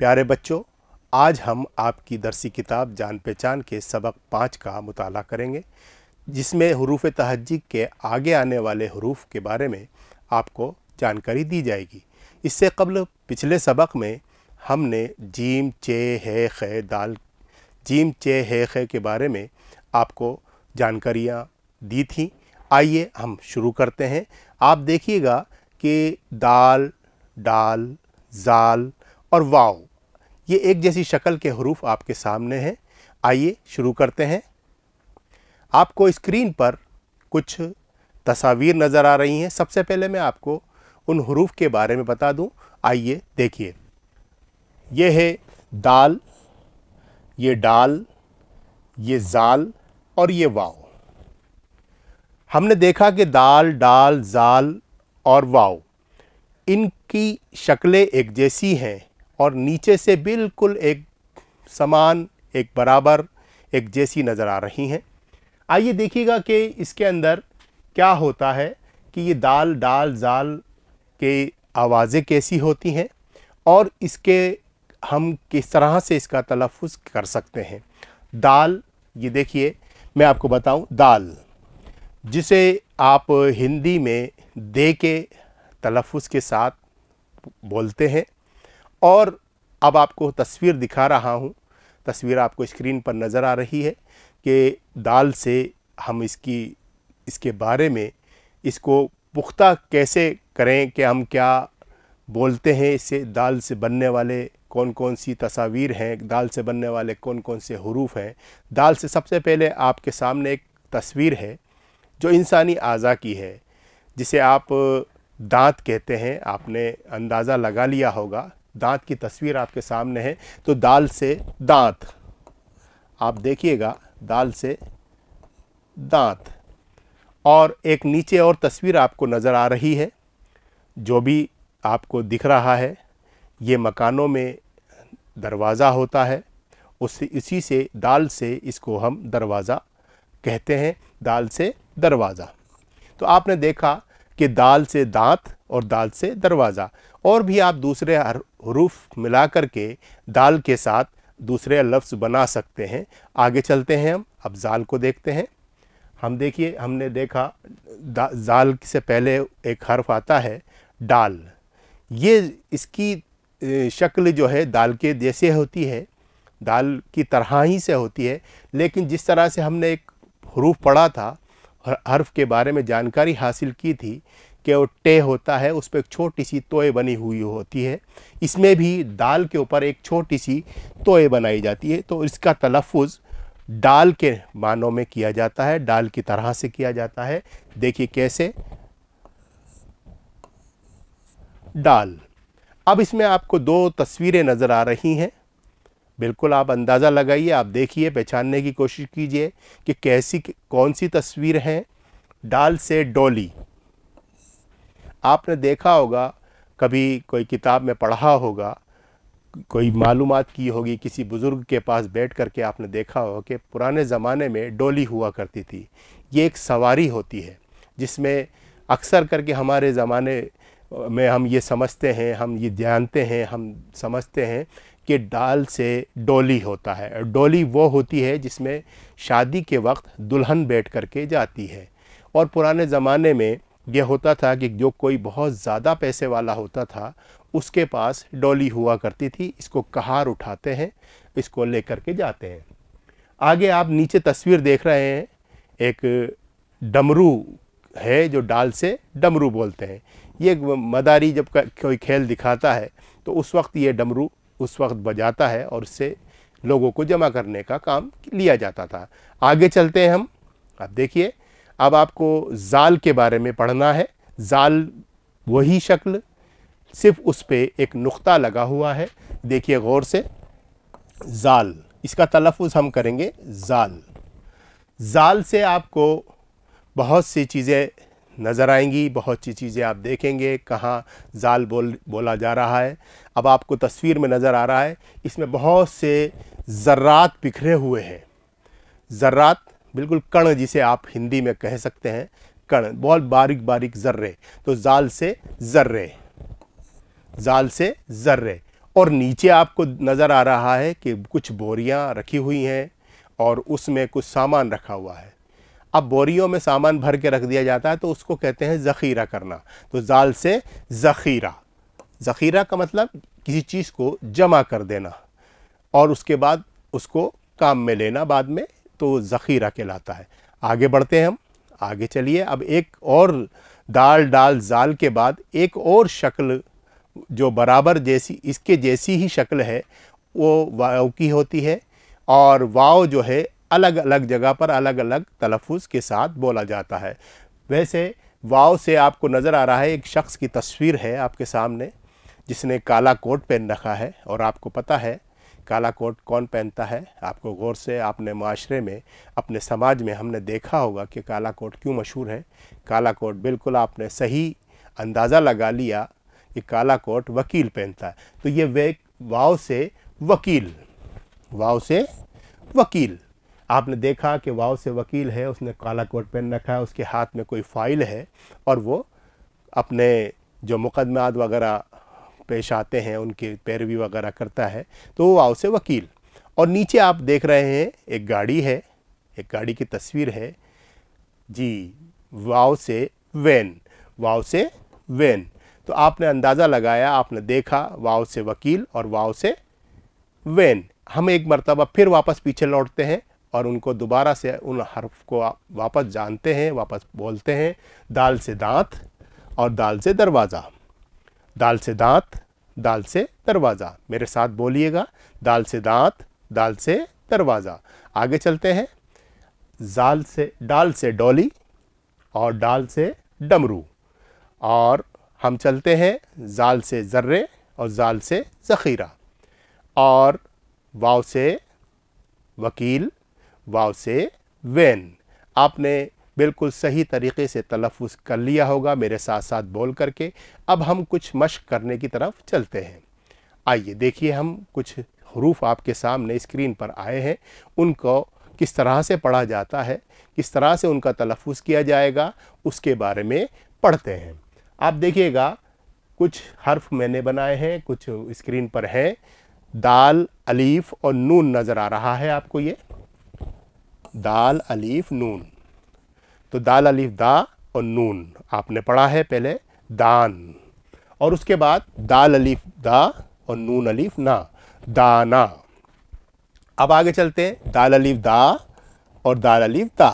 प्यारे बच्चों आज हम आपकी दरसी किताब जान पहचान के सबक पाँच का मुताला करेंगे जिसमें हरूफ तहजी के आगे आने वाले हरूफ के बारे में आपको जानकारी दी जाएगी इससे कबल पिछले सबक में हमने जीम चे है खे दाल जीम चे है खे के बारे में आपको जानकारियाँ दी थी आइए हम शुरू करते हैं आप देखिएगा कि दाल डाल जाल और वाव ये एक जैसी शक्ल के हरूफ आपके सामने हैं आइए शुरू करते हैं आपको स्क्रीन पर कुछ तस्वीर नज़र आ रही हैं सबसे पहले मैं आपको उन हरूफ के बारे में बता दूं आइए देखिए ये है दाल ये डाल ये जाल और ये वाव हमने देखा कि दाल डाल जाल और वाव इनकी शक्लें एक जैसी हैं और नीचे से बिल्कुल एक समान एक बराबर एक जैसी नज़र आ रही हैं आइए देखिएगा कि इसके अंदर क्या होता है कि ये दाल डाल जाल के आवाज़ें कैसी होती हैं और इसके हम किस तरह से इसका तलफ़ कर सकते हैं दाल ये देखिए मैं आपको बताऊं दाल जिसे आप हिंदी में दे के तलफ़ के साथ बोलते हैं और अब आपको तस्वीर दिखा रहा हूँ तस्वीर आपको स्क्रीन पर नज़र आ रही है कि दाल से हम इसकी इसके बारे में इसको पुख्ता कैसे करें कि हम क्या बोलते हैं इसे दाल से बनने वाले कौन कौन सी तस्वीर हैं दाल से बनने वाले कौन कौन से हरूफ हैं दाल से सबसे पहले आपके सामने एक तस्वीर है जो इंसानी अज़ा की है जिसे आप दांत कहते हैं आपने अंदाज़ा लगा लिया होगा दांत की तस्वीर आपके सामने है तो दाल से दांत आप देखिएगा दाल से दांत और एक नीचे और तस्वीर आपको नज़र आ रही है जो भी आपको दिख रहा है ये मकानों में दरवाज़ा होता है उस इसी से दाल से इसको हम दरवाज़ा कहते हैं दाल से दरवाज़ा तो आपने देखा कि दाल से दांत और दाल से दरवाज़ा और भी आप दूसरे हरूफ मिला कर के दाल के साथ दूसरे लफ्ज़ बना सकते हैं आगे चलते हैं हम अब जाल को देखते हैं हम देखिए हमने देखा जाल से पहले एक हर्फ आता है डाल ये इसकी शक्ल जो है दाल के जैसे होती है दाल की तरह ही से होती है लेकिन जिस तरह से हमने एक हरूफ पढ़ा था हर्फ के बारे में जानकारी हासिल की थी के टे होता है उस पर एक छोटी सी तोए बनी हुई होती है इसमें भी दाल के ऊपर एक छोटी सी तोए बनाई जाती है तो इसका तलफ़ डाल के मानों में किया जाता है डाल की तरह से किया जाता है देखिए कैसे डाल अब इसमें आपको दो तस्वीरें नज़र आ रही हैं बिल्कुल आप अंदाज़ा लगाइए आप देखिए पहचानने की कोशिश कीजिए कि कैसी कौन सी तस्वीर हैं डाल से डोली आपने देखा होगा कभी कोई किताब में पढ़ा होगा कोई मालूम की होगी किसी बुज़ुर्ग के पास बैठ कर के आपने देखा होगा कि पुराने ज़माने में डोली हुआ करती थी ये एक सवारी होती है जिसमें अक्सर करके हमारे ज़माने में हम ये समझते हैं हम ये जानते हैं हम समझते हैं कि डाल से डोली होता है डोली वो होती है जिसमें शादी के वक्त दुल्हन बैठ कर के जाती है और पुराने ज़माने में यह होता था कि जो कोई बहुत ज़्यादा पैसे वाला होता था उसके पास डॉली हुआ करती थी इसको कहार उठाते हैं इसको ले करके जाते हैं आगे आप नीचे तस्वीर देख रहे हैं एक डमरू है जो डाल से डमरू बोलते हैं ये मदारी जब कोई खेल दिखाता है तो उस वक्त ये डमरू उस वक्त बजाता है और उससे लोगों को जमा करने का काम लिया जाता था आगे चलते हैं हम अब देखिए अब आपको जाल के बारे में पढ़ना है जाल वही शक्ल सिर्फ उस पर एक नुक्ता लगा हुआ है देखिए गौर से जाल इसका तलफ़ हम करेंगे जाल जाल से आपको बहुत सी चीज़ें नज़र आएंगी बहुत सी चीज़ें आप देखेंगे कहाँ जाल बोल बोला जा रहा है अब आपको तस्वीर में नज़र आ रहा है इसमें बहुत से ज़र्रात बिखरे हुए हैं ज़र्रात बिल्कुल कण जिसे आप हिंदी में कह सकते हैं कण बहुत बारीक बारीक जर्रे तो जाल से जर्रे जाल से जर्रे और नीचे आपको नज़र आ रहा है कि कुछ बोरियां रखी हुई हैं और उसमें कुछ सामान रखा हुआ है अब बोरियों में सामान भर के रख दिया जाता है तो उसको कहते हैं ज़ख़ीरा करना तो जाल से ज़ख़ीरा ज़ख़ीरा का मतलब किसी चीज़ को जमा कर देना और उसके बाद उसको काम में लेना बाद में तो ज़ख़ीरा कहलाता है आगे बढ़ते हैं हम आगे चलिए अब एक और दाल डाल जाल के बाद एक और शक्ल जो बराबर जैसी इसके जैसी ही शक्ल है वो वाव की होती है और वाव जो है अलग अलग जगह पर अलग अलग तलफ़ के साथ बोला जाता है वैसे वाव से आपको नज़र आ रहा है एक शख्स की तस्वीर है आपके सामने जिसने काला कोट पहन रखा है और आपको पता है काला कोट कौन पहनता है आपको गौर से आपने माशरे में अपने समाज में हमने देखा होगा कि काला कोट क्यों मशहूर है काला कोट बिल्कुल आपने सही अंदाज़ा लगा लिया कि काला कोट वकील पहनता है तो ये वे वाव से वकील वाव से वकील आपने देखा कि वाव से वकील है उसने काला कोट पहन रखा है उसके हाथ में कोई फाइल है और वो अपने जो मुकदमात वगैरह पेश आते हैं उनके पैरवी वगैरह करता है तो वो वाव से वकील और नीचे आप देख रहे हैं एक गाड़ी है एक गाड़ी की तस्वीर है जी वाव से वैन वाव से वैन तो आपने अंदाज़ा लगाया आपने देखा वाव से वकील और वाव से वैन हम एक मरतबा फिर वापस पीछे लौटते हैं और उनको दोबारा से उन हर्फ को वापस जानते हैं वापस बोलते हैं दाल से दांत और दाल से दरवाज़ा दाल से दांत दाल से दरवाज़ा मेरे साथ बोलिएगा दाल से दांत दाल से दरवाज़ा आगे चलते हैं जाल से डाल से डोली और डाल से डमरू और हम चलते हैं जाल से जर्रे और जाल से ज़ख़ीरा और वाव से वकील वाव से वैन आपने बिल्कुल सही तरीके से तलफ़ कर लिया होगा मेरे साथ साथ बोल करके अब हम कुछ मश्क करने की तरफ चलते हैं आइए देखिए हम कुछ हरूफ आपके सामने स्क्रीन पर आए हैं उनको किस तरह से पढ़ा जाता है किस तरह से उनका तलफ़ किया जाएगा उसके बारे में पढ़ते हैं आप देखिएगा कुछ हर्फ मैंने बनाए हैं कुछ स्क्रीन पर हैं दाल अलीफ़ और नून नज़र आ रहा है आपको ये दाल अलीफ़ नून तो दाल अलीफ दा और नून आपने पढ़ा है पहले दान और उसके बाद दाल अलीफ दा और नून अलीफ ना दाना अब आगे चलते हैं दाल अलीफ दा और दाल अलीफ दा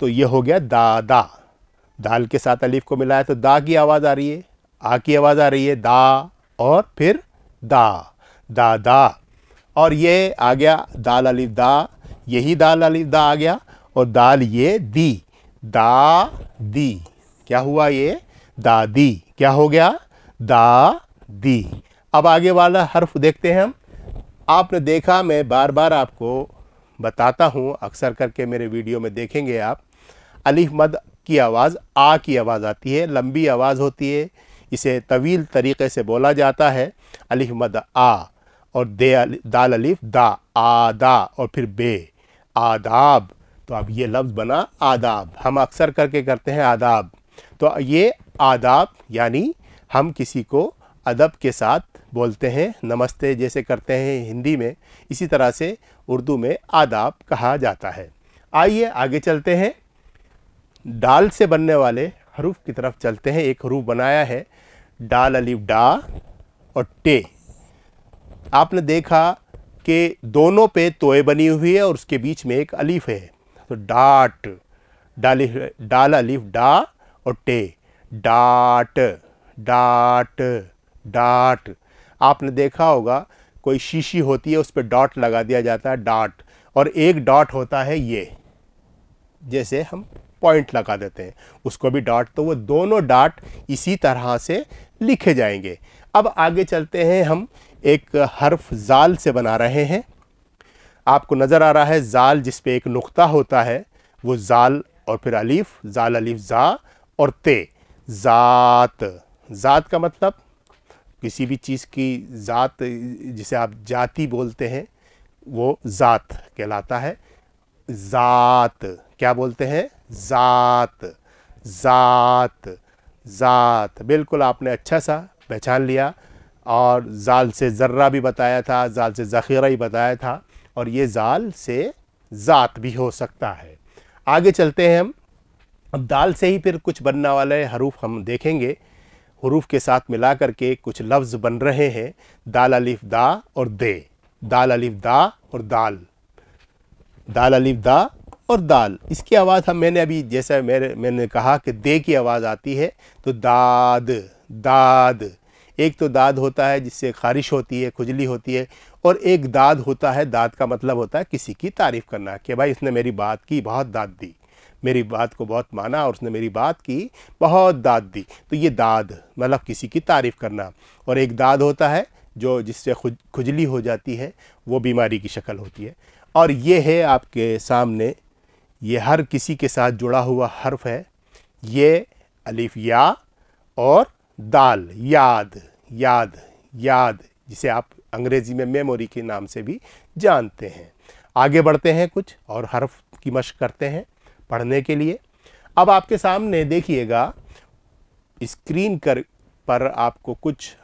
तो ये हो गया दादा दाल के साथ अलीफ को मिलाया तो दा की आवाज़ आ रही है आ की आवाज़ आ रही है दा और फिर दा दादा और ये आ गया दाल अलीफ दा यही दाल अलीफ दा आ गया और दाल ये दी दादी क्या हुआ ये दादी क्या हो गया दादी अब आगे वाला हर्फ देखते हैं हम आपने देखा मैं बार बार आपको बताता हूँ अक्सर करके मेरे वीडियो में देखेंगे आप अलिफ मद की आवाज़ आ की आवाज़ आती है लंबी आवाज़ होती है इसे तवील तरीक़े से बोला जाता है अलिफ मद आ और दे दाल अलिफ दा आदा और फिर बे आदाब तो अब ये लफ्ज़ बना आदाब हम अक्सर करके करते हैं आदाब तो ये आदाब यानी हम किसी को अदब के साथ बोलते हैं नमस्ते जैसे करते हैं हिंदी में इसी तरह से उर्दू में आदाब कहा जाता है आइए आगे चलते हैं डाल से बनने वाले हरूफ की तरफ चलते हैं एक हरूफ बनाया है डाल अलीफ डा और टे आपने देखा कि दोनों पे तोए बनी हुई है और उसके बीच में एक अलीफ है इसको डाट डाली डाला लिफ डा और टे डाट डाट डाट आपने देखा होगा कोई शीशी होती है उस पर डॉट लगा दिया जाता है डाट और एक डॉट होता है ये जैसे हम पॉइंट लगा देते हैं उसको भी डॉट तो वो दोनों डॉट इसी तरह से लिखे जाएंगे अब आगे चलते हैं हम एक हर्फ जाल से बना रहे हैं आपको नज़र आ रहा है ज़ाल जिस पे एक नुक्ता होता है वो ज़ाल और फिर अलीफ ज़ाल अलीफ ज़ा और ते ज़ात ज़ात का मतलब किसी भी चीज़ की ज़ात जिसे आप जाति बोलते हैं वो ज़ात कहलाता है ज़ात क्या बोलते हैं ज़ात ज़ात ज़ात बिल्कुल आपने अच्छा सा पहचान लिया और जाल से ज़र्रा भी बताया था जाल से ज़ख़ीरा ही बताया था और ये जाल से ज़ात भी हो सकता है आगे चलते हैं हम अब दाल से ही फिर कुछ बनने वाले हरूफ हम देखेंगे हरूफ के साथ मिला करके कुछ लफ्ज़ बन रहे हैं दाल अलिफ दा और दे दाल अलिफ दा और दाल दाल अलिफ दा और दाल इसकी आवाज़ हम मैंने अभी जैसा मेरे मैंने कहा कि दे की आवाज़ आती है तो दाद दाद एक तो दाद होता है जिससे खारिश होती है खुजली होती है और एक दाद होता है दाद का मतलब होता है किसी की तारीफ़ करना कि भाई इसने मेरी बात की बहुत दाद दी मेरी बात को बहुत माना और उसने मेरी बात की बहुत दाद दी तो ये दाद मतलब किसी की तारीफ़ करना और एक दाद होता है जो जिससे खुज खुजली हो जाती है वो बीमारी की शक्ल होती है और ये है आपके सामने ये हर किसी के साथ जुड़ा हुआ हर्फ है ये अलिफ या और दाल याद याद याद जिसे आप अंग्रेज़ी में मेमोरी के नाम से भी जानते हैं आगे बढ़ते हैं कुछ और हर्फ की मश करते हैं पढ़ने के लिए अब आपके सामने देखिएगा स्क्रीन कर पर आपको कुछ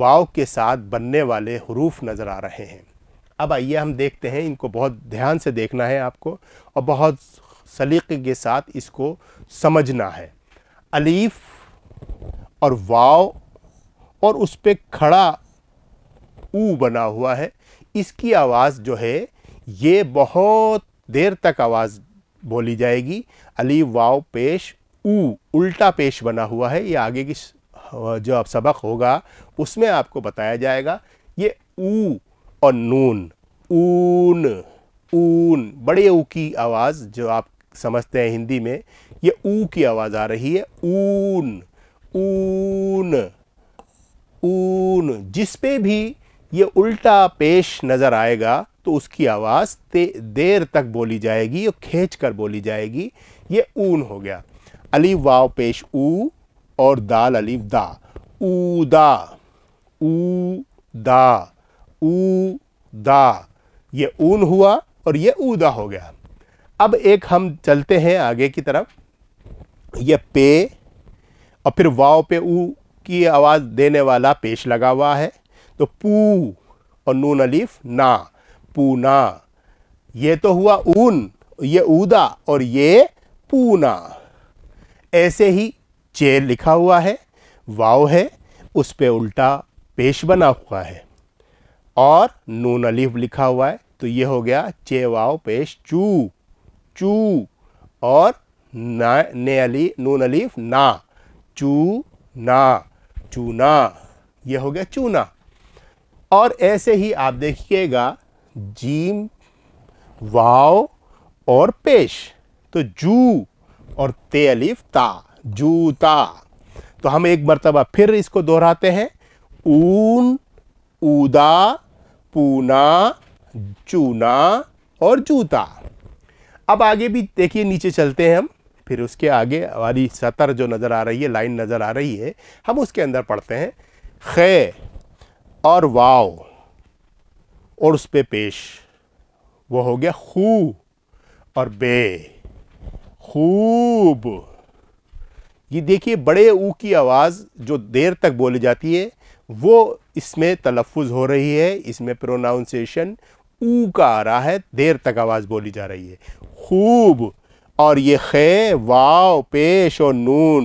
वाव के साथ बनने वाले हरूफ नज़र आ रहे हैं अब आइए हम देखते हैं इनको बहुत ध्यान से देखना है आपको और बहुत सलीके के साथ इसको समझना है अलीफ़ और वाव और उस पर खड़ा ऊ बना हुआ है इसकी आवाज़ जो है ये बहुत देर तक आवाज़ बोली जाएगी अली वाव पेश ऊ उल्टा पेश बना हुआ है ये आगे की जो अब सबक होगा उसमें आपको बताया जाएगा ये ऊ और नून ऊन ऊन बड़े ऊ की आवाज़ जो आप समझते हैं हिंदी में ये ऊ की आवाज़ आ रही है ऊन ऊन ऊन जिस पे भी ये उल्टा पेश नज़र आएगा तो उसकी आवाज़ देर तक बोली जाएगी और खींच कर बोली जाएगी ये ऊन हो गया अली वाव पेश ऊ और दाल अली दा ऊदा ऊदा ऊदा ये ऊन हुआ और ये ऊदा हो गया अब एक हम चलते हैं आगे की तरफ ये पे और फिर वाव पे ऊ की आवाज़ देने वाला पेश लगा हुआ है तो पू और नून अलीफ ना पूना ये तो हुआ ऊन ये ऊदा और ये पूना ऐसे ही चेर लिखा हुआ है वाव है उस पर पे उल्टा पेश बना हुआ है और नून अलीफ लिखा हुआ है तो ये हो गया चे वाव पेश चू चू और ना ने अली नून अलीफ ना चूना चूना ये हो गया चूना और ऐसे ही आप देखिएगा जीम वाव और पेश तो जू और ते अलिफ ता जूता तो हम एक मरतबा फिर इसको दोहराते हैं ऊन ऊदा पूना चूना और जूता अब आगे भी देखिए नीचे चलते हैं हम फिर उसके आगे हमारी सतर जो नज़र आ रही है लाइन नज़र आ रही है हम उसके अंदर पढ़ते हैं खे और वाव और उस पर पे पेश वो हो गया खू और बे खूब ये देखिए बड़े ऊ की आवाज़ जो देर तक बोली जाती है वो इसमें तलफ़ हो रही है इसमें प्रोनाउंसिएशन ऊ का आ रहा है देर तक आवाज़ बोली जा रही है खूब और ये खे वाव पेश और नून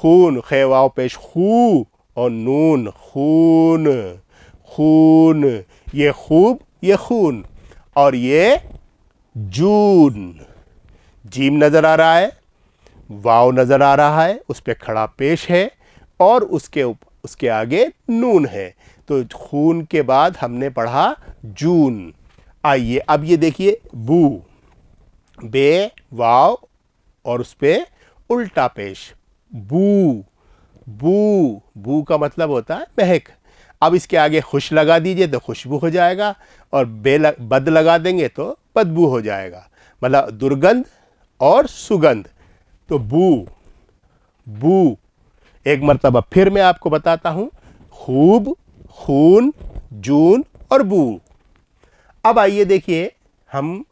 खून खे वाव पेश खू और नून खून खून ये खूब ये खून और ये जून जीम नज़र आ रहा है वाव नज़र आ रहा है उस पर खड़ा पेश है और उसके उप, उसके आगे नून है तो खून के बाद हमने पढ़ा जून आइए अब ये देखिए बू बे वाव और उस पर उल्टा पेश बू बू बू का मतलब होता है महक अब इसके आगे खुश लगा दीजिए तो खुशबू हो जाएगा और बे लग, बद लगा देंगे तो बदबू हो जाएगा मतलब दुर्गंध और सुगंध तो बू बू एक मरतबा फिर मैं आपको बताता हूँ खूब खून जून और बू अब आइए देखिए हम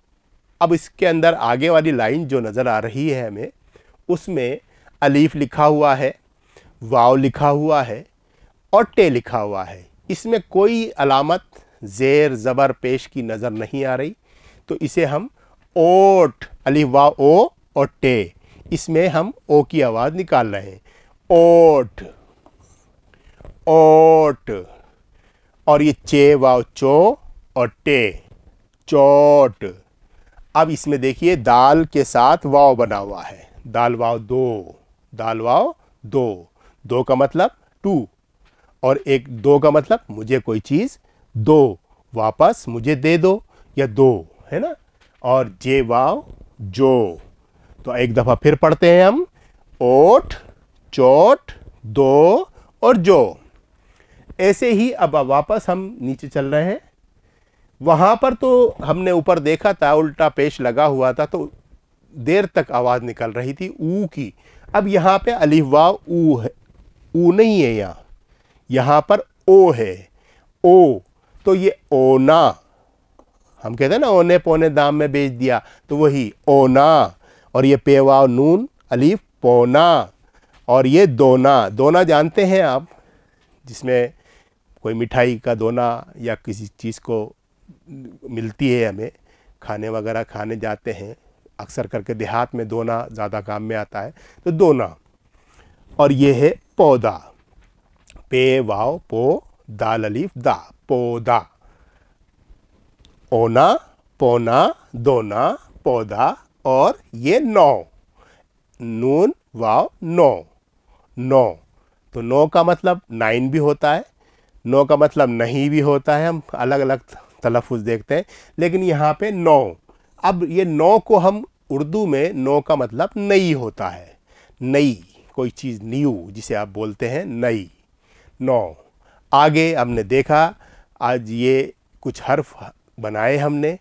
अब इसके अंदर आगे वाली लाइन जो नज़र आ रही है हमें उसमें अलीफ लिखा हुआ है वाव लिखा हुआ है और टे लिखा हुआ है इसमें कोई अलामत ज़ेर ज़बर पेश की नज़र नहीं आ रही तो इसे हम ओट अलीफ वा ओ और टे इसमें हम ओ की आवाज़ निकाल रहे हैं ओट ओट और ये चे वाव चो और टे चोट अब इसमें देखिए दाल के साथ वाव बना हुआ है दाल वाव दो दाल वाव दो दो का मतलब टू और एक दो का मतलब मुझे कोई चीज़ दो वापस मुझे दे दो या दो है ना और जे वाव जो तो एक दफ़ा फिर पढ़ते हैं हम ओठ चोट दो और जो ऐसे ही अब वापस हम नीचे चल रहे हैं वहाँ पर तो हमने ऊपर देखा था उल्टा पेश लगा हुआ था तो देर तक आवाज़ निकल रही थी ऊ की अब यहाँ पे वा ऊ है ऊ नहीं है यहाँ यहाँ पर ओ है ओ तो ये ओना हम कहते हैं ना ओने पौने दाम में बेच दिया तो वही ओना और ये पेवा नून अलीफ पोना और ये दोना दोना जानते हैं आप जिसमें कोई मिठाई का दोना या किसी चीज़ को मिलती है हमें खाने वगैरह खाने जाते हैं अक्सर करके देहात में दोना ज़्यादा काम में आता है तो दोना और ये है पौधा पे वाव पो दाल अलीफ दा पौधा ओना पोना दोना पौधा और ये नौ नून वाव नौ नौ तो नौ का मतलब नाइन भी होता है नौ का मतलब नहीं भी होता है हम अलग अलग तलफ़ देखते हैं लेकिन यहाँ पे नौ अब ये नौ को हम उर्दू में नौ का मतलब नई होता है नई कोई चीज़ न्यू जिसे आप बोलते हैं नई नौ आगे हमने देखा आज ये कुछ हर्फ बनाए हमने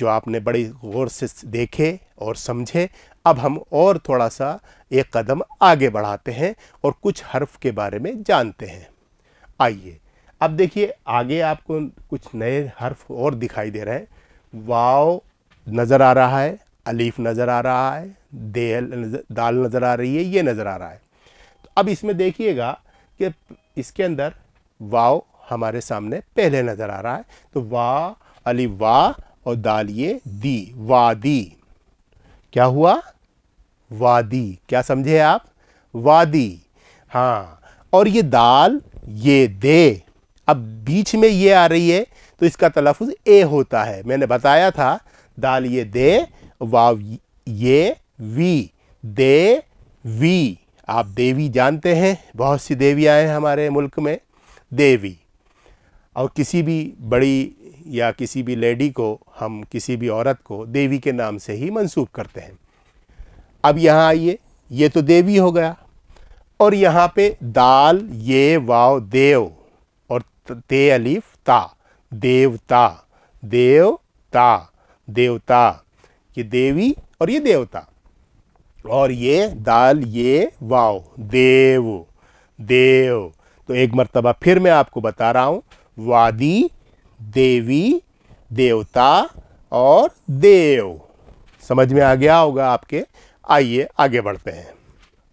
जो आपने बड़े गौर से देखे और समझे अब हम और थोड़ा सा एक कदम आगे बढ़ाते हैं और कुछ हर्फ के बारे में जानते हैं आइए अब देखिए आगे आपको कुछ नए हर्फ और दिखाई दे रहे हैं वाव नज़र आ रहा है अलीफ नज़र आ रहा है देल दाल नज़र आ रही है ये नज़र आ रहा है तो अब इसमें देखिएगा कि इसके अंदर वाव हमारे सामने पहले नज़र आ रहा है तो वा अली वा और दाल ये दी वादी क्या हुआ वादी क्या समझे आप वादी हाँ और ये दाल ये दे अब बीच में ये आ रही है तो इसका तलफ़ ए होता है मैंने बताया था दाल ये दे वाव ये वी दे वी आप देवी जानते हैं बहुत सी देवियाँ हैं हमारे मुल्क में देवी और किसी भी बड़ी या किसी भी लेडी को हम किसी भी औरत को देवी के नाम से ही मंसूब करते हैं अब यहाँ आइए ये तो देवी हो गया और यहाँ पे दाल ये वाव देव तो ते अलीफ ता देवता देवता देवता ये देवी और ये देवता और ये दाल ये वाओ देव देव तो एक मरतबा फिर मैं आपको बता रहा हूँ वादी देवी देवता और देव समझ में आ गया होगा आपके आइए आगे बढ़ते हैं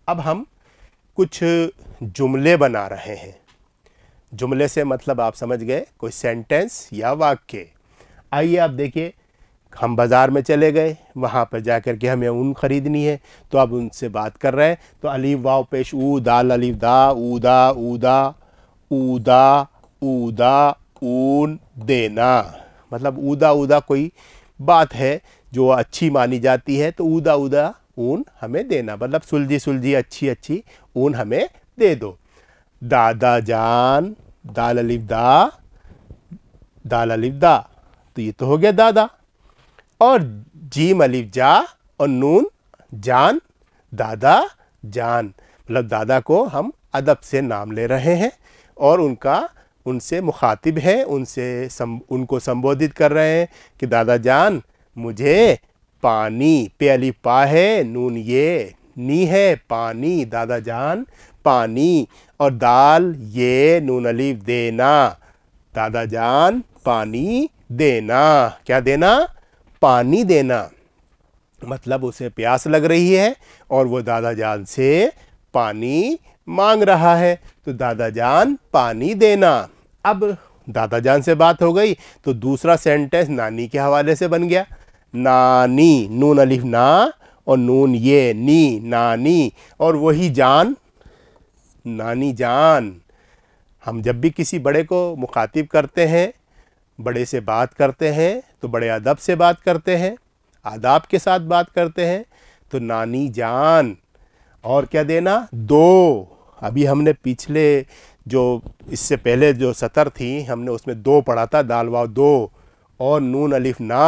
अब हम कुछ जुमले बना रहे हैं जुमले से मतलब आप समझ गए कोई सेंटेंस या वाक्य आइए आप देखिए हम बाज़ार में चले गए वहाँ पर जा कर के हमें ऊन ख़रीदनी है तो आप उनसे बात कर रहे हैं तो अलीफ वाव पेश ऊ दाल अलीफ दा उदा ऊदा ऊदा उदा ऊन देना मतलब ऊदा उदा कोई बात है जो अच्छी मानी जाती है तो उदा ऊदा ऊन हमें देना मतलब सुलझी सुलझी अच्छी अच्छी ऊन हमें दे दो दादा जान दाल अलिफ दा दाल अलिफ दा तो ये तो हो गया दादा और जीम अलिफ जा और नून जान दादा जान मतलब दादा को हम अदब से नाम ले रहे हैं और उनका उनसे मुखातिब हैं उनसे सम, उनको संबोधित कर रहे हैं कि दादा जान मुझे पानी पे अली पा है नून ये नी है पानी दादा जान पानी और दाल ये नून अलीफ देना दादा जान पानी देना क्या देना पानी देना मतलब उसे प्यास लग रही है और वो दादा जान से पानी मांग रहा है तो दादा जान पानी देना अब दादा जान से बात हो गई तो दूसरा सेंटेंस नानी के हवाले से बन गया नानी नून अलिफ ना और नून ये नी नानी और वही जान नानी जान हम जब भी किसी बड़े को मुखातिब करते हैं बड़े से बात करते हैं तो बड़े अदब से बात करते हैं आदाब के साथ बात करते हैं तो नानी जान और क्या देना दो अभी हमने पिछले जो इससे पहले जो सतर थी हमने उसमें दो पढ़ा था दाल वाव दो और नून अलिफ ना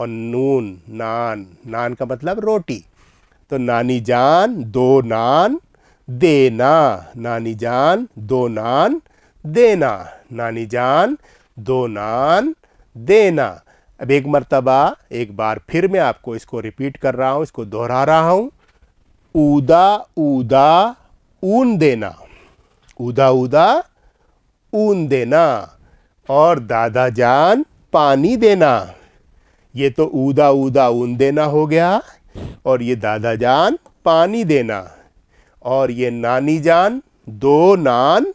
और नून नान नान का मतलब रोटी तो नानी जान दो नान देना नानी जान दो नान देना नानी जान दो नान देना अब एक मरतबा एक बार फिर मैं आपको इसको रिपीट कर रहा हूँ इसको दोहरा रहा हूँ उदा उदा ऊन देना उदा उदा ऊन देना और दादा जान पानी देना ये तो उदा उदा ऊन देना हो गया और ये दादा जान पानी देना और ये नानी जान दो नान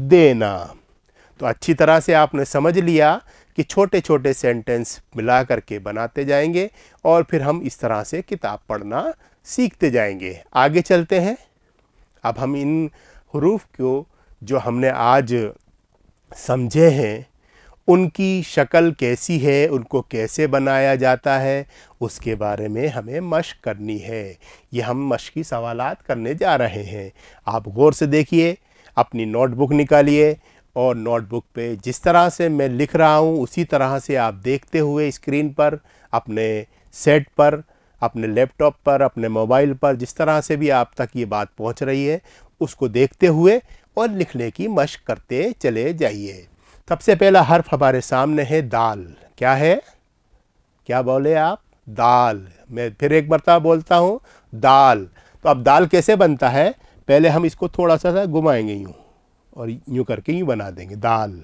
देना तो अच्छी तरह से आपने समझ लिया कि छोटे छोटे सेंटेंस मिला करके बनाते जाएंगे और फिर हम इस तरह से किताब पढ़ना सीखते जाएंगे आगे चलते हैं अब हम इन हरूफ को जो हमने आज समझे हैं उनकी शक्ल कैसी है उनको कैसे बनाया जाता है उसके बारे में हमें मश्क करनी है ये हम की सवाल करने जा रहे हैं आप गौर से देखिए अपनी नोटबुक निकालिए और नोटबुक पे जिस तरह से मैं लिख रहा हूँ उसी तरह से आप देखते हुए स्क्रीन पर अपने सेट पर अपने लैपटॉप पर अपने मोबाइल पर जिस तरह से भी आप तक ये बात पहुँच रही है उसको देखते हुए और लिखने की मशक करते चले जाइए सबसे पहला हर्फ हमारे सामने है दाल क्या है क्या बोले आप दाल मैं फिर एक मरतबा बोलता हूँ दाल तो अब दाल कैसे बनता है पहले हम इसको थोड़ा सा घुमाएंगे यूँ और यूँ करके यूँ बना देंगे दाल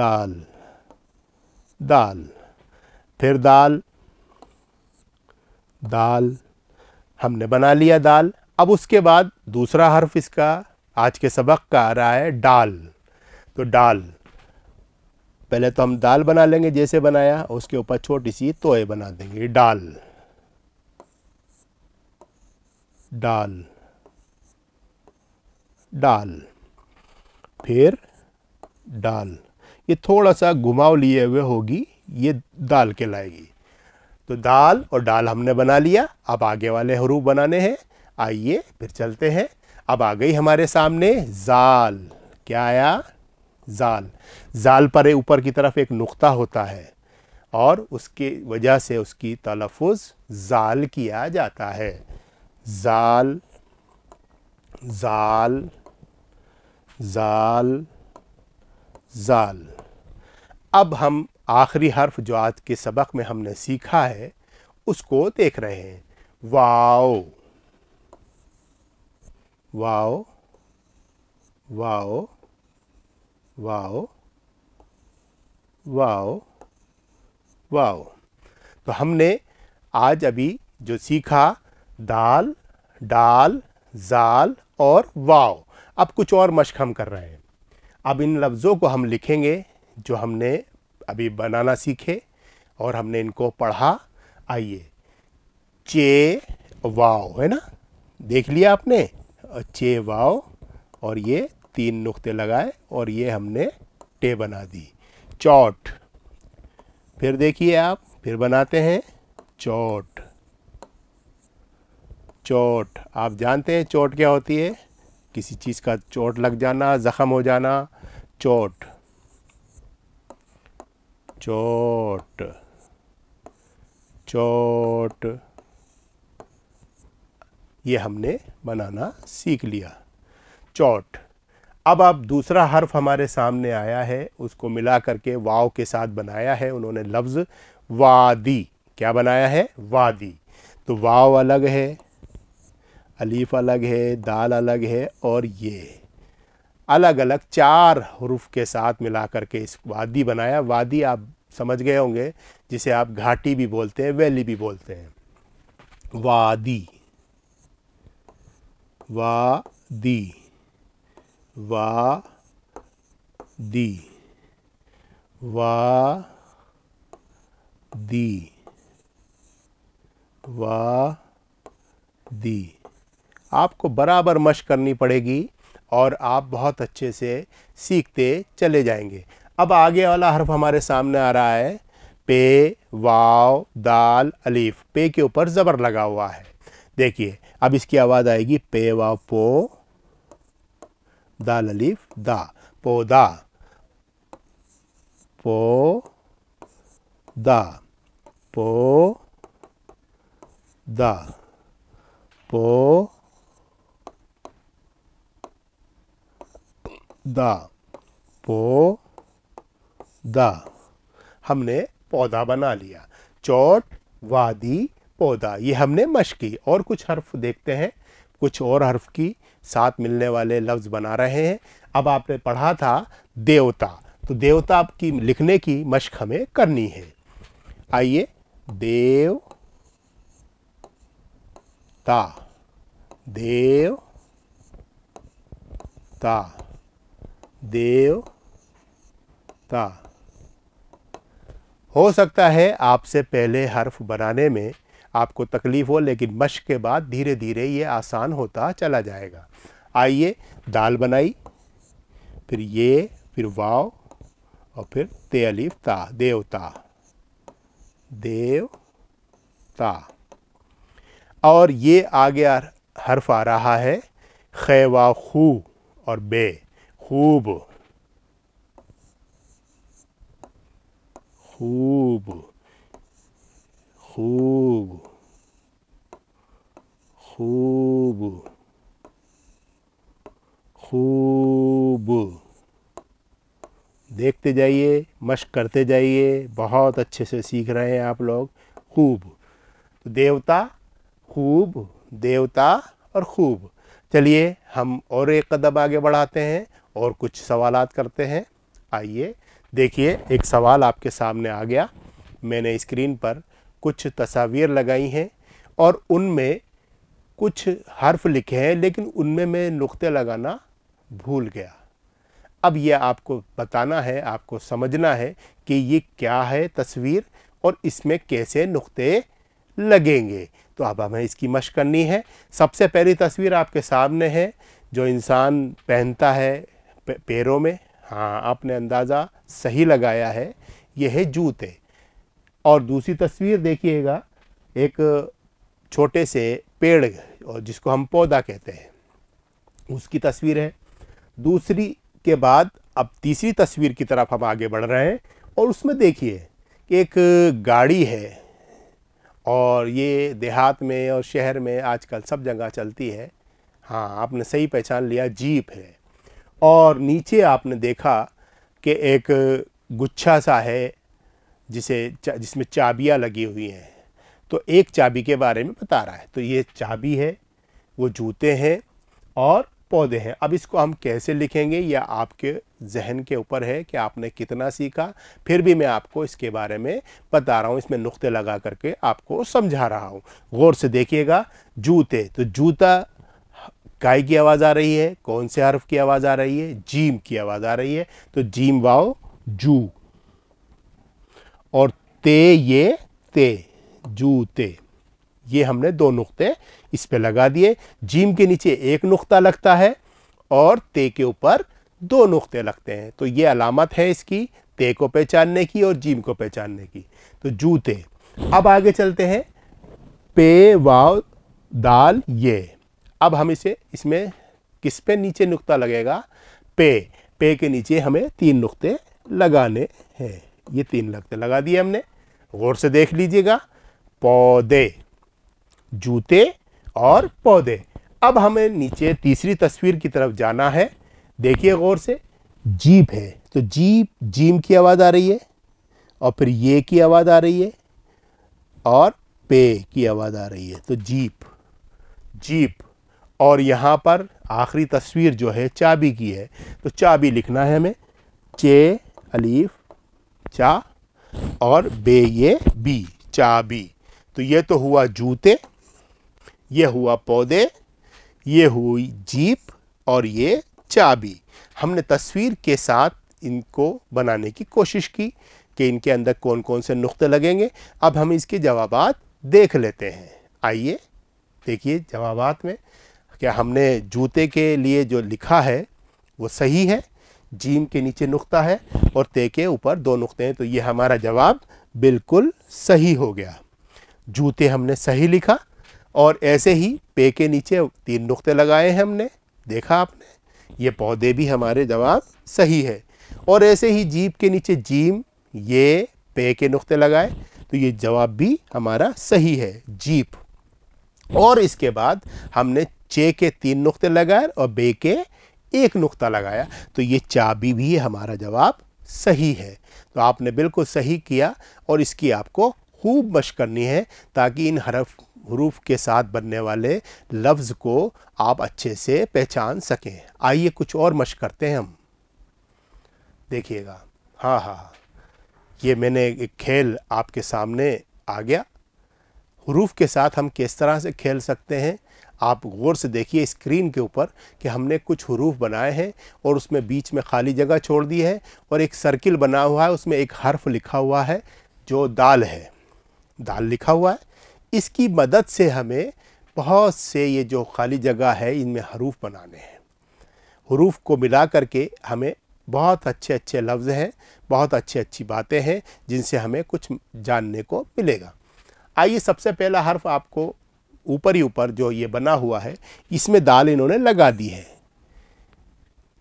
दाल दाल फिर दाल दाल हमने बना लिया दाल अब उसके बाद दूसरा हर्फ इसका आज के सबक का आ रहा है डाल तो डाल पहले तो हम दाल बना लेंगे जैसे बनाया उसके ऊपर छोटी सी तोए बना देंगे डाल डाल डाल फिर डाल ये थोड़ा सा घुमाव लिए हुए होगी ये दाल के लाएगी तो दाल और डाल हमने बना लिया अब आगे वाले हरूफ बनाने हैं आइए फिर चलते हैं अब आ गई हमारे सामने जाल क्या आया जाल जाल पर ऊपर की तरफ एक नुक्ता होता है और उसके वजह से उसकी तलफ़ जाल किया जाता है जाल जाल जाल जाल अब हम आखिरी हर्फ जो आज के सबक में हमने सीखा है उसको देख रहे हैं wow wow wow wow wow wow तो हमने आज अभी जो सीखा दाल डाल जाल और वाओ अब कुछ और मश्क हम कर रहे हैं अब इन लफ्ज़ों को हम लिखेंगे जो हमने अभी बनाना सीखे और हमने इनको पढ़ा आइए चे वाओ है ना देख लिया आपने चे वाओ और ये तीन नुक्ते लगाए और ये हमने टे बना दी चौट फिर देखिए आप फिर बनाते हैं चौट चोट आप जानते हैं चोट क्या होती है किसी चीज़ का चोट लग जाना ज़ख़म हो जाना चोट चोट चोट ये हमने बनाना सीख लिया चोट अब आप दूसरा हर्फ हमारे सामने आया है उसको मिला करके वाव के साथ बनाया है उन्होंने लफ्ज़ वादी क्या बनाया है वादी तो वाव अलग है अलीफ अलग है दाल अलग है और ये अलग अलग चार हरूफ के साथ मिला करके इस वादी बनाया वादी आप समझ गए होंगे जिसे आप घाटी भी बोलते हैं वैली भी बोलते हैं वादी वादी वा दी वा दी वा दी आपको बराबर मश करनी पड़ेगी और आप बहुत अच्छे से सीखते चले जाएंगे अब आगे वाला हर्फ हमारे सामने आ रहा है पे वाव दाल अलीफ पे के ऊपर ज़बर लगा हुआ है देखिए अब इसकी आवाज़ आएगी पे वाव पो द ललीफ दा पौधा पो पौधा पो पौधा हमने पौधा बना लिया चोट वादी पौधा ये हमने मश की और कुछ हर्फ देखते हैं कुछ और हर्फ की साथ मिलने वाले लफ्ज़ बना रहे हैं अब आपने पढ़ा था देवता तो देवता की लिखने की मश्क हमें करनी है आइए देव ता देव ता देव ता हो सकता है आपसे पहले हर्फ बनाने में आपको तकलीफ़ हो लेकिन मश्क के बाद धीरे धीरे ये आसान होता चला जाएगा आइए दाल बनाई फिर ये फिर वाव और फिर ते अलीफ ता देवता देवता और ये आगे हर्फ आ रहा है खे खू और बे खूब खूब खूब खूब खूब देखते जाइए मश्क करते जाइए बहुत अच्छे से सीख रहे हैं आप लोग खूब तो देवता खूब देवता और खूब चलिए हम और एक कदम आगे बढ़ाते हैं और कुछ सवाल करते हैं आइए देखिए एक सवाल आपके सामने आ गया मैंने स्क्रीन पर कुछ तस्वीर लगाई हैं और उनमें कुछ हर्फ लिखे हैं लेकिन उनमें मैं नुक़े लगाना भूल गया अब यह आपको बताना है आपको समझना है कि ये क्या है तस्वीर और इसमें कैसे नुक्ते लगेंगे तो अब हमें इसकी मश करनी है सबसे पहली तस्वीर आपके सामने है जो इंसान पहनता है पैरों में हाँ आपने अंदाज़ा सही लगाया है यह है जूते और दूसरी तस्वीर देखिएगा एक छोटे से पेड़ और जिसको हम पौधा कहते हैं उसकी तस्वीर है दूसरी के बाद अब तीसरी तस्वीर की तरफ हम आगे बढ़ रहे हैं और उसमें देखिए एक गाड़ी है और ये देहात में और शहर में आजकल सब जगह चलती है हाँ आपने सही पहचान लिया जीप है और नीचे आपने देखा कि एक गुच्छा सा है जिसे जिसमें चाबियाँ लगी हुई हैं तो एक चाबी के बारे में बता रहा है तो ये चाबी है वो जूते हैं और पौधे हैं अब इसको हम कैसे लिखेंगे यह आपके जहन के ऊपर है कि आपने कितना सीखा फिर भी मैं आपको इसके बारे में बता रहा हूँ इसमें नुक्ते लगा करके आपको समझा रहा हूँ गौर से देखिएगा जूते तो जूता काय की आवाज़ आ रही है कौन से हर्फ की आवाज़ आ रही है जीम की आवाज़ आ रही है तो जीम वाओ जू और ते ये ते जूते ये हमने दो नुक्ते इस पर लगा दिए जीम के नीचे एक नुक्ता लगता है और ते के ऊपर दो नुक्ते लगते हैं तो ये अलामत है इसकी ते को पहचानने की और जीम को पहचानने की तो जूते अब आगे चलते हैं पे वाव दाल ये अब हम इसे इसमें किस पे नीचे नुक्ता लगेगा पे पे के नीचे हमें तीन नुक्ते लगाने हैं ये तीन नुकते लगा दिए हमने गौर से देख लीजिएगा पौधे जूते और पौधे अब हमें नीचे तीसरी तस्वीर की तरफ जाना है देखिए गौर से जीप है तो जीप जीम की आवाज़ आ रही है और फिर ये की आवाज़ आ रही है और पे की आवाज़ आ रही है तो जीप जीप और यहाँ पर आखिरी तस्वीर जो है चाबी की है तो चाबी लिखना है हमें चे अलीफ चा और बे ये बी चाबी तो ये तो हुआ जूते ये हुआ पौधे ये हुई जीप और ये चाबी हमने तस्वीर के साथ इनको बनाने की कोशिश की कि इनके अंदर कौन कौन से नुक्ते लगेंगे अब हम इसके जवाब देख लेते हैं आइए देखिए जवाब में क्या हमने जूते के लिए जो लिखा है वो सही है जीम के नीचे नुक्ता है और ते के ऊपर दो नुक्ते हैं तो ये हमारा जवाब बिल्कुल सही हो गया जूते हमने सही लिखा और ऐसे ही पे के नीचे तीन नुक्ते लगाए हैं हमने देखा आपने ये पौधे भी हमारे जवाब सही है और ऐसे ही जीप के नीचे जीम ये पे के नुक्ते लगाए तो ये जवाब भी हमारा सही है जीप और इसके बाद हमने चे के तीन नुक्ते लगाए और बे के एक नुक्ता लगाया तो ये चाबी भी हमारा जवाब सही है तो आपने बिल्कुल सही किया और इसकी आपको खूब मश करनी है ताकि इन हरफ हरूफ के साथ बनने वाले लफ्ज़ को आप अच्छे से पहचान सकें आइए कुछ और मश करते हैं हम देखिएगा हाँ, हाँ हाँ ये मैंने एक खेल आपके सामने आ गया हरूफ के साथ हम किस तरह से खेल सकते हैं आप गौर से देखिए स्क्रीन के ऊपर कि हमने कुछ हरूफ बनाए हैं और उसमें बीच में खाली जगह छोड़ दी है और एक सर्किल बना हुआ है उसमें एक हर्फ लिखा हुआ है जो दाल है दाल लिखा हुआ है इसकी मदद से हमें बहुत से ये जो खाली जगह है इनमें हरूफ बनाने हैं हरूफ को मिला करके हमें बहुत अच्छे अच्छे लफ्ज़ हैं बहुत अच्छी अच्छी बातें हैं जिनसे हमें कुछ जानने को मिलेगा आइए सबसे पहला हर्फ आपको ऊपर ही ऊपर जो ये बना हुआ है इसमें दाल इन्होंने लगा दी है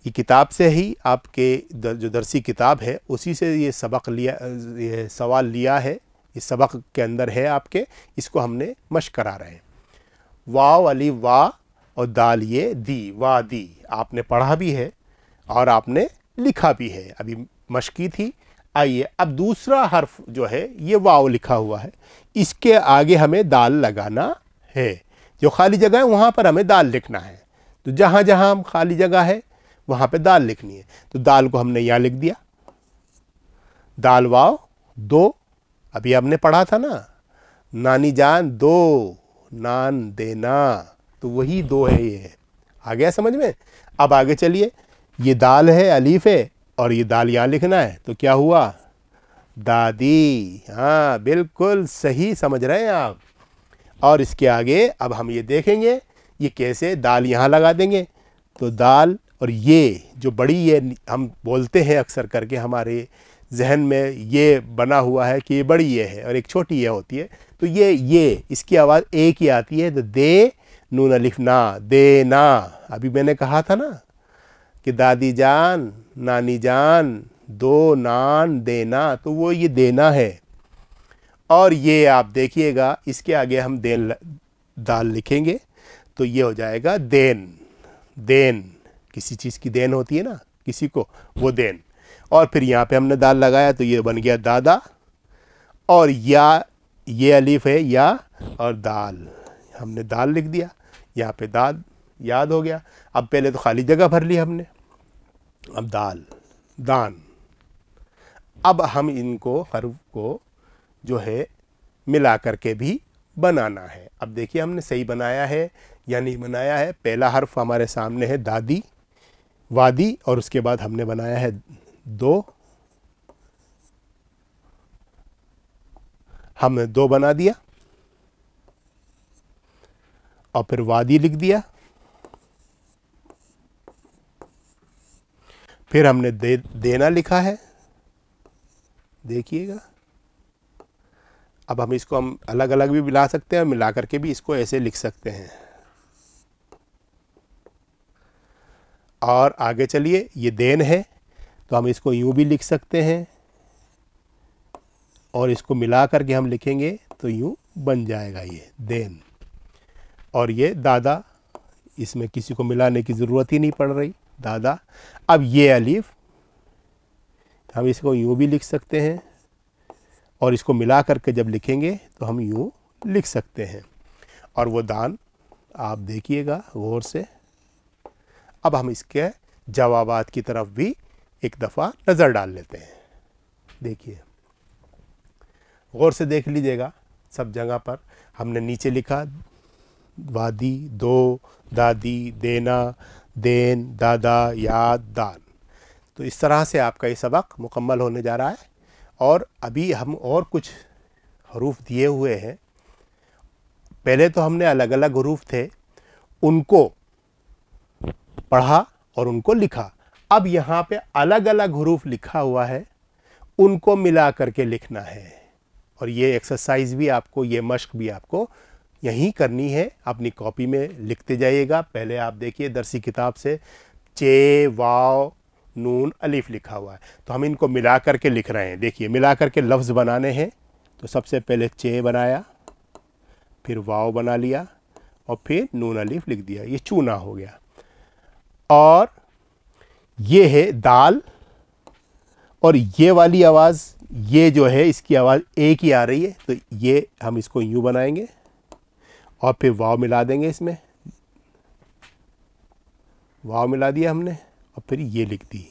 ये किताब से ही आपके दर, जो दरसी किताब है उसी से ये सबक लिया ये सवाल लिया है इस सबक के अंदर है आपके इसको हमने मश करा रहे हैं वाव अली वा और दाल ये दी वा दी आपने पढ़ा भी है और आपने लिखा भी है अभी मश की थी आइए अब दूसरा हर्फ जो है ये वाव लिखा हुआ है इसके आगे हमें दाल लगाना है जो खाली जगह है वहाँ पर हमें दाल लिखना है तो जहाँ जहाँ हम खाली जगह है वहाँ पे दाल लिखनी है तो दाल को हमने यहाँ लिख दिया दाल वाव दो अभी हमने पढ़ा था ना नानी जान दो नान देना तो वही दो है ये आ गया समझ में अब आगे चलिए ये दाल है अलीफ है और ये दाल यहाँ लिखना है तो क्या हुआ दादी हाँ बिल्कुल सही समझ रहे हैं आप और इसके आगे अब हम ये देखेंगे ये कैसे दाल यहाँ लगा देंगे तो दाल और ये जो बड़ी ये हम बोलते हैं अक्सर करके हमारे जहन में ये बना हुआ है कि ये बड़ी ये है और एक छोटी ये होती है तो ये ये इसकी आवाज़ ए की आती है तो दे नून अलिफ ना दे ना अभी मैंने कहा था ना कि दादी जान नानी जान दो नान देना तो वो ये देना है और ये आप देखिएगा इसके आगे हम देन दाल लिखेंगे तो ये हो जाएगा देन देन किसी चीज़ की देन होती है ना किसी को वो देन और फिर यहाँ पे हमने दाल लगाया तो ये बन गया दादा और या ये अलीफ है या और दाल हमने दाल लिख दिया यहाँ पे दाल याद हो गया अब पहले तो खाली जगह भर ली हमने अब दाल दान अब हम इनको हर्फ को जो है मिला कर के भी बनाना है अब देखिए हमने सही बनाया है या नहीं बनाया है पहला हर्फ हमारे सामने है दादी वादी और उसके बाद हमने बनाया है दो हमने दो बना दिया और फिर वादी लिख दिया फिर हमने दे, देना लिखा है देखिएगा अब हम इसको हम अलग अलग भी मिला सकते हैं और मिला करके भी इसको ऐसे लिख सकते हैं और आगे चलिए ये देन है तो हम इसको यूँ भी लिख सकते हैं और इसको मिला करके हम लिखेंगे तो यूँ बन जाएगा ये देन और ये दादा इसमें किसी को मिलाने की ज़रूरत ही नहीं पड़ रही दादा अब ये अलीफ हम इसको यूँ भी लिख सकते हैं और इसको मिला करके जब लिखेंगे तो हम यूँ लिख सकते हैं और वो दान आप देखिएगा गौर से अब हम इसके जवाबात की तरफ भी एक दफ़ा नज़र डाल लेते हैं देखिए गौर से देख लीजिएगा सब जगह पर हमने नीचे लिखा वादी दो दादी देना देन दादा याद दान तो इस तरह से आपका ये सबक मुकम्मल होने जा रहा है और अभी हम और कुछ हरूफ दिए हुए हैं पहले तो हमने अलग अलग हरूफ थे उनको पढ़ा और उनको लिखा अब यहाँ पे अलग अलग हरूफ लिखा हुआ है उनको मिला करके लिखना है और ये एक्सरसाइज भी आपको ये मश्क भी आपको यहीं करनी है अपनी कॉपी में लिखते जाइएगा पहले आप देखिए दरसी किताब से चे वाव नून अलीफ लिखा हुआ है तो हम इनको मिला करके लिख रहे हैं देखिए मिला करके लफ्ज़ बनाने हैं तो सबसे पहले चे बनाया फिर वाव बना लिया और फिर नून अलीफ लिख दिया ये चूना हो गया और ये है दाल और ये वाली आवाज़ ये जो है इसकी आवाज़ ए की आ रही है तो ये हम इसको यूँ बनाएंगे और फिर वाव मिला देंगे इसमें वाव मिला दिया हमने और फिर ये लिख दी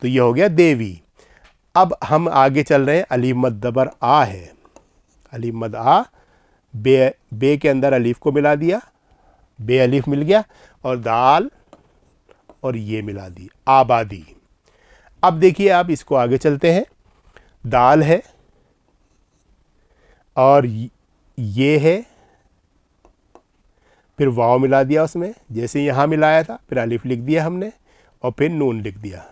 तो ये हो गया देवी अब हम आगे चल रहे हैं अली दबर आ है मद आ बे बे के अंदर अलीफ़ को मिला दिया बे अलीफ़ मिल गया और दाल और ये मिला दी आबादी अब देखिए आप इसको आगे चलते हैं दाल है और ये है फिर वाव मिला दिया उसमें जैसे यहाँ मिलाया था फिर अलिफ लिख दिया हमने और फिर नून लिख दिया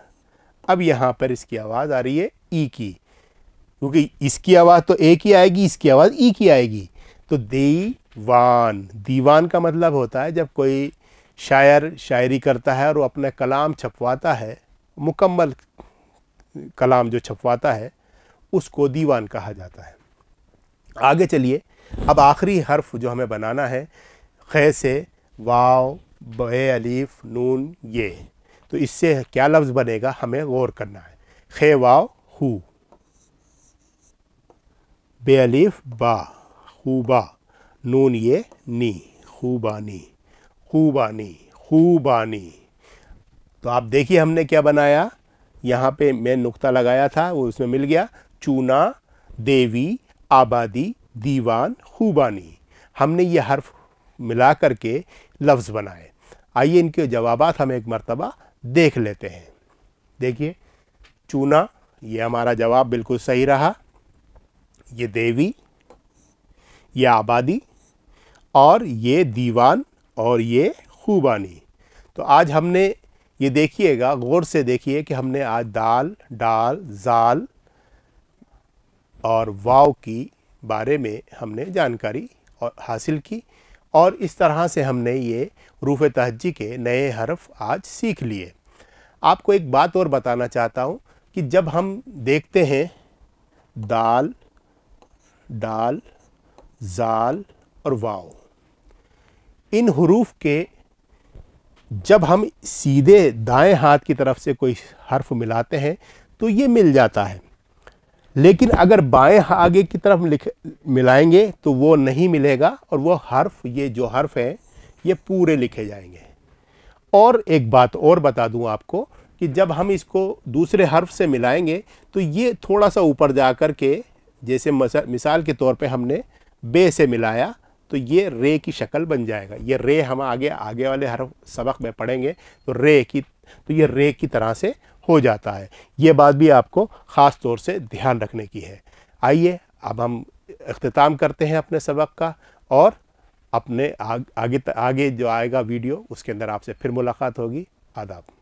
अब यहाँ पर इसकी आवाज़ आ रही है ई की क्योंकि इसकी आवाज़ तो ए की आएगी इसकी आवाज़ ई की आएगी तो दीवान दीवान का मतलब होता है जब कोई शायर शायरी करता है और वो अपना कलाम छपवाता है मुकम्मल कलाम जो छपवाता है उसको दीवान कहा जाता है आगे चलिए अब आखिरी हर्फ जो हमें बनाना है खे से वाव बे अलीफ नून ये तो इससे क्या लफ्ज़ बनेगा हमें गौर करना है खे वाव हु बे अलीफ बा बा नून ये नी खूबानी नी खूबानी खूबानी तो आप देखिए हमने क्या बनाया यहाँ पे मैं नुक्ता लगाया था वो उसमें मिल गया चूना देवी आबादी दीवान खूबानी हमने ये हर्फ मिला करके लफ्ज़ बनाए आइए इनके जवाब हम एक मरतबा देख लेते हैं देखिए चूना ये हमारा जवाब बिल्कुल सही रहा ये देवी ये आबादी और ये दीवान और ये खूबानी तो आज हमने ये देखिएगा गौर से देखिए कि हमने आज दाल डाल जाल और वाव की बारे में हमने जानकारी और हासिल की और इस तरह से हमने ये रूफ़ तहजी के नए हरफ आज सीख लिए आपको एक बात और बताना चाहता हूँ कि जब हम देखते हैं दाल डाल जाल और वाव इन हरूफ के जब हम सीधे दाएं हाथ की तरफ से कोई हर्फ मिलाते हैं तो ये मिल जाता है लेकिन अगर बाएं आगे की तरफ लिख मिलाएंगे तो वो नहीं मिलेगा और वो हर्फ ये जो हर्फ है ये पूरे लिखे जाएंगे और एक बात और बता दूं आपको कि जब हम इसको दूसरे हर्फ से मिलाएंगे तो ये थोड़ा सा ऊपर जा कर के जैसे मिसाल के तौर पे हमने बे से मिलाया तो ये रे की शक्ल बन जाएगा ये रे हम आगे आगे वाले हर सबक में पढ़ेंगे तो रे की तो ये रे की तरह से हो जाता है ये बात भी आपको ख़ास तौर से ध्यान रखने की है आइए अब हम अख्ताम करते हैं अपने सबक का और अपने आग, आगे आगे जो आएगा वीडियो उसके अंदर आपसे फिर मुलाकात होगी आदाब